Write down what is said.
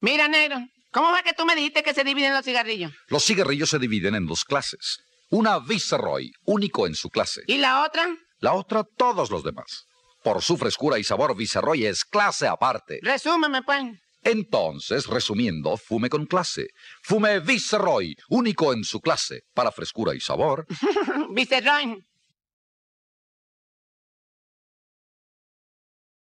Mira, negro, ¿cómo va que tú me dijiste que se dividen los cigarrillos? Los cigarrillos se dividen en dos clases. Una Viceroy, único en su clase. ¿Y la otra? La otra, todos los demás. Por su frescura y sabor, Viceroy es clase aparte. Resúmeme, pues. Entonces, resumiendo, fume con clase. Fume Viceroy, único en su clase, para frescura y sabor. Viceroy,